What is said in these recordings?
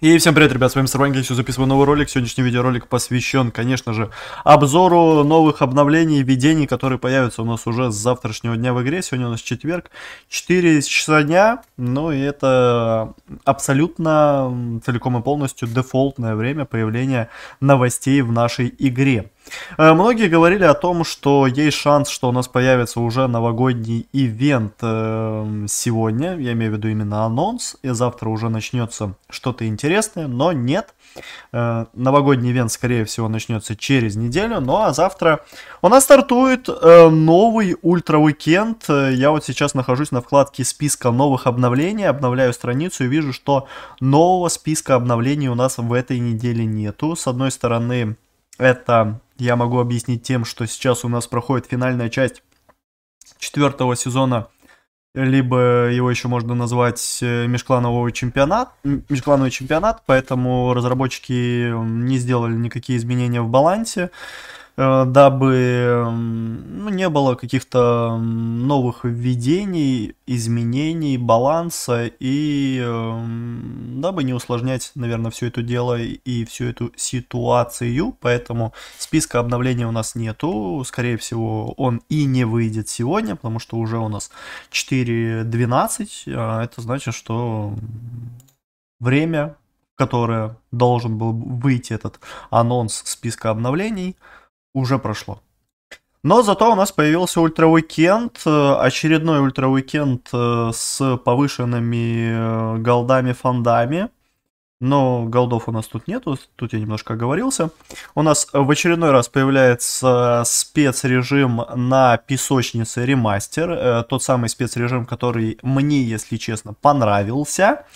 И всем привет, ребят, с вами Сарвангель, все записываю новый ролик. Сегодняшний видеоролик посвящен, конечно же, обзору новых обновлений и введений, которые появятся у нас уже с завтрашнего дня в игре. Сегодня у нас четверг, 4 часа дня, ну и это абсолютно целиком и полностью дефолтное время появления новостей в нашей игре. Э, многие говорили о том, что есть шанс, что у нас появится уже новогодний ивент эм, сегодня, я имею в виду именно анонс, и завтра уже начнется что-то интересное, но нет. Э, новогодний ивент, скорее всего, начнется через неделю, ну а завтра у нас стартует э, новый ультра-уикенд. Я вот сейчас нахожусь на вкладке списка новых обновлений, обновляю страницу и вижу, что нового списка обновлений у нас в этой неделе нету. С одной стороны, это я могу объяснить тем, что сейчас у нас проходит финальная часть четвертого сезона, либо его еще можно назвать э, межклановый чемпионат, межклановый чемпионат, поэтому разработчики не сделали никакие изменения в балансе. Э, дабы эм, ну, не было каких-то эм, новых введений, изменений, баланса и эм, дабы не усложнять, наверное, все это дело и всю эту ситуацию. Поэтому списка обновлений у нас нету. Скорее всего, он и не выйдет сегодня, потому что уже у нас 4.12. А это значит, что время, которое должен был выйти этот анонс списка обновлений – уже прошло. Но зато у нас появился ультра-уикенд, э, очередной ультра-уикенд э, с повышенными э, голдами-фандами. Но голдов у нас тут нету, тут я немножко оговорился. У нас в очередной раз появляется спецрежим на песочнице ремастер. Тот самый спецрежим, который мне, если честно, понравился,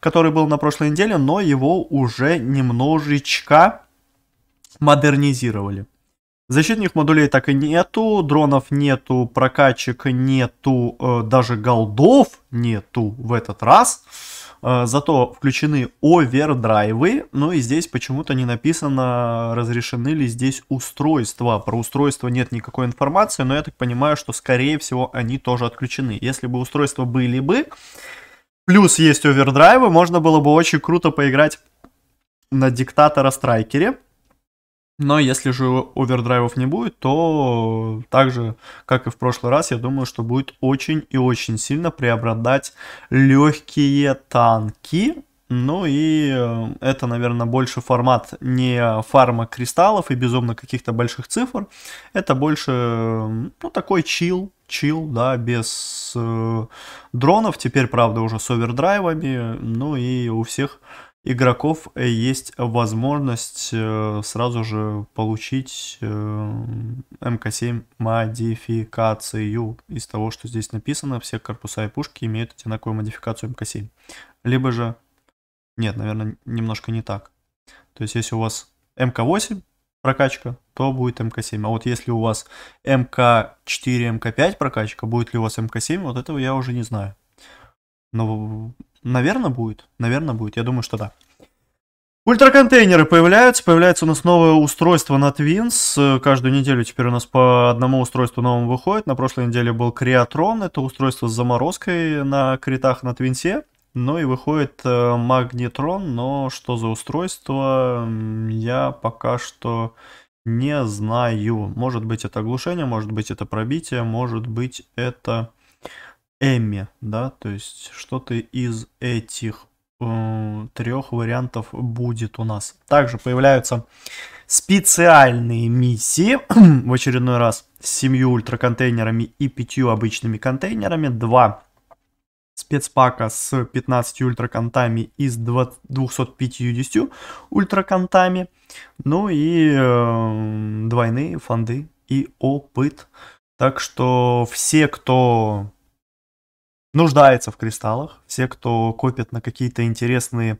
который был на прошлой неделе, но его уже немножечко модернизировали. Защитных модулей так и нету, дронов нету, прокачек нету, э, даже голдов нету в этот раз. Э, зато включены овердрайвы, ну и здесь почему-то не написано, разрешены ли здесь устройства. Про устройства нет никакой информации, но я так понимаю, что скорее всего они тоже отключены. Если бы устройства были бы, плюс есть овердрайвы, можно было бы очень круто поиграть на диктатора-страйкере но если же овердрайвов не будет, то так же, как и в прошлый раз, я думаю, что будет очень и очень сильно преобладать легкие танки. Ну и э, это, наверное, больше формат не фарма кристаллов и безумно каких-то больших цифр. Это больше, э, ну, такой чил, чил, да, без э, дронов. Теперь, правда, уже с овердрайвами. Ну и у всех игроков э, есть возможность э, сразу же получить э, МК-7 модификацию. Из того, что здесь написано, все корпуса и пушки имеют одинаковую модификацию МК-7. Либо же... Нет, наверное, немножко не так. То есть, если у вас МК-8 прокачка, то будет МК-7. А вот если у вас МК-4, МК-5 прокачка, будет ли у вас МК-7, вот этого я уже не знаю. Но Наверное, будет. Наверное, будет. Я думаю, что да. Ультраконтейнеры появляются, появляется у нас новое устройство на Twins, каждую неделю теперь у нас по одному устройству новому выходит, на прошлой неделе был Криатрон, это устройство с заморозкой на критах на Твинсе, ну и выходит Магнитрон, э, но что за устройство, я пока что не знаю, может быть это оглушение, может быть это пробитие, может быть это Эмми, да, то есть что-то из этих э, трех вариантов будет у нас. Также появляются специальные миссии в очередной раз с семью ультраконтейнерами и пятью обычными контейнерами, два спецпака с 15 ультраконтами и с 250 ультраконтами, ну и э, двойные фонды и опыт. Так что все, кто нуждается в кристаллах. Все, кто копит на какие-то интересные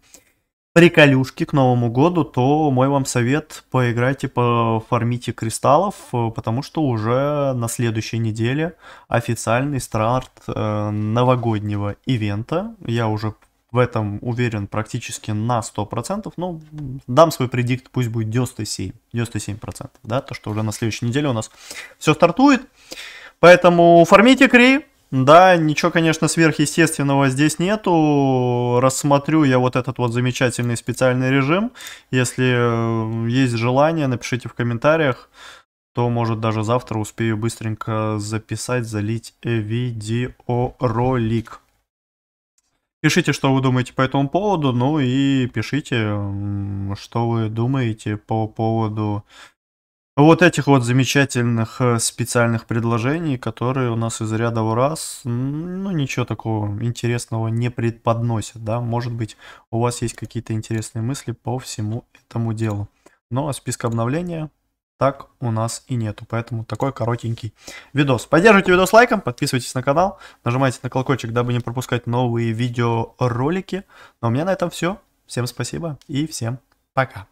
приколюшки к Новому году, то мой вам совет, поиграйте, пофармите кристаллов, э, потому что уже на следующей неделе официальный старт э, новогоднего ивента. Я уже в этом уверен практически на 100%, но ну, дам свой предикт, пусть будет 97, 97%, да, то, что уже на следующей неделе у нас все стартует. Поэтому фармите кри, да, ничего, конечно, сверхъестественного здесь нету. Рассмотрю я вот этот вот замечательный специальный режим. Если э, есть желание, напишите в комментариях, то, может, даже завтра успею быстренько записать, залить видеоролик. Пишите, что вы думаете по этому поводу, ну и пишите, что вы думаете по поводу вот этих вот замечательных э, специальных предложений, которые у нас из ряда в раз, ну, ничего такого интересного не предподносят, да. Может быть, у вас есть какие-то интересные мысли по всему этому делу. Но списка обновления так у нас и нету. Поэтому такой коротенький видос. Поддерживайте видос лайком, подписывайтесь на канал, нажимайте на колокольчик, дабы не пропускать новые видеоролики. Ну, а у меня на этом все. Всем спасибо и всем пока.